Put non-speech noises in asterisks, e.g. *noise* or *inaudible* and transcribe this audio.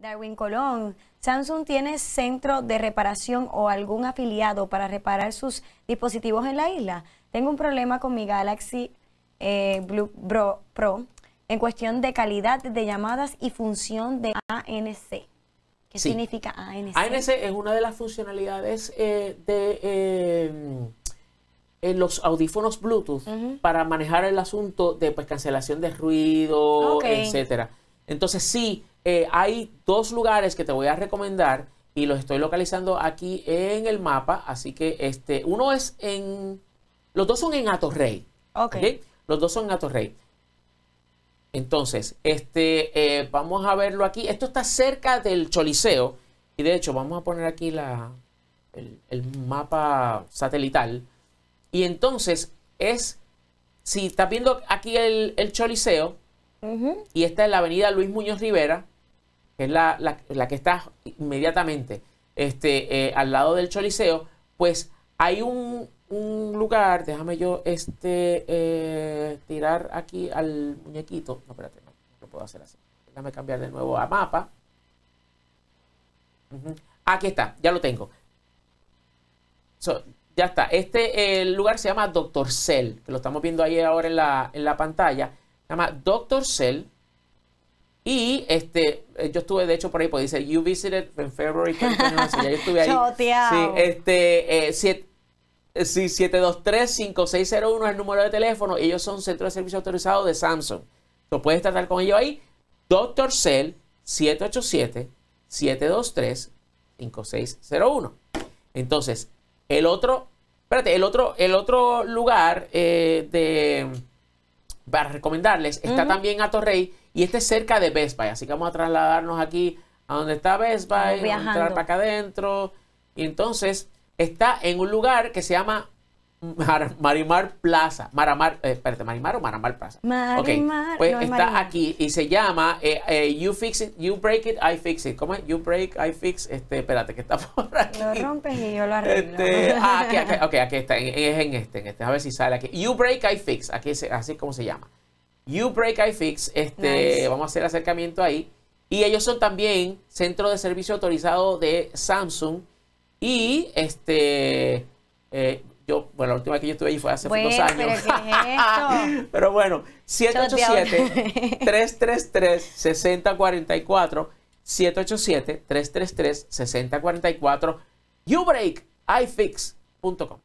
Darwin Colón, Samsung tiene centro de reparación o algún afiliado para reparar sus dispositivos en la isla. Tengo un problema con mi Galaxy eh, Blue Pro en cuestión de calidad de llamadas y función de ANC. ¿Qué significa ANC? ANC es una de las funcionalidades eh, de eh, los audífonos Bluetooth para manejar el asunto de pues, cancelación de ruido, etc. etcétera. Entonces sí eh, hay dos lugares que te voy a recomendar y los estoy localizando aquí en el mapa. Así que este, uno es en. Los dos son en Atorrey. Ok. Los dos son en Atorrey. Entonces, este, eh, vamos a verlo aquí. Esto está cerca del Choliseo. Y de hecho, vamos a poner aquí la, el, mapa satelital. Y entonces es, si estás viendo aquí el, el Choliseo, y esta es la avenida Luis Muñoz Rivera, que es la, que está inmediatamente este, eh, al lado del Choliseo, pues hay un, lugar, déjame yo este, eh, tirar aquí al muñequito, no, espérate, no, no, puedo hacer así, déjame cambiar de nuevo a mapa. Aquí está, ya lo tengo. ya está, este lugar se llama Doctor Cell, que lo estamos viendo ahí ahora en la, en la pantalla, se llama Doctor Cell y este, eh, yo estuve de hecho por ahí, pues dice, you visited in February yo estuve ahí. *laughs* sí, este, eh, eh, siete, sí, 723-5601 es el número de teléfono, ellos son centro de servicio autorizado de Samsung. Lo puedes tratar con ellos ahí. Doctor Cell 787-723-5601. Entonces, el otro, espérate, el otro, el otro lugar de para recomendarles está también a Torrey y este es cerca de Best Buy, así que vamos a trasladarnos aquí a donde está Best Buy, vamos a entrar para acá adentro. Y entonces está en un lugar que se llama Marimar Plaza. Maramar, eh, espérate, Marimar o Maramar Plaza. Marimar. Okay. Pues está aquí y se llama eh, eh, You Fix It, You Break It, I Fix It. ¿Cómo es? You Break, I Fix. Este, espérate, que está *laughs* por aquí. Lo rompes y yo lo arreglo. Este, ah, aquí, aquí, aquí está. Es en, este, en este. A ver si sale aquí. You Break, I Fix. Aquí es, así es como se llama. You Break I Este, Vamos a hacer acercamiento ahí. Y ellos son también centro de servicio autorizado de Samsung. Y este. Eh, yo, bueno, la última vez que yo estuve ahí fue hace bueno, dos años. Pero, *laughs* pero bueno, 787-333-6044. 787-333-6044. Ubreakifix.com.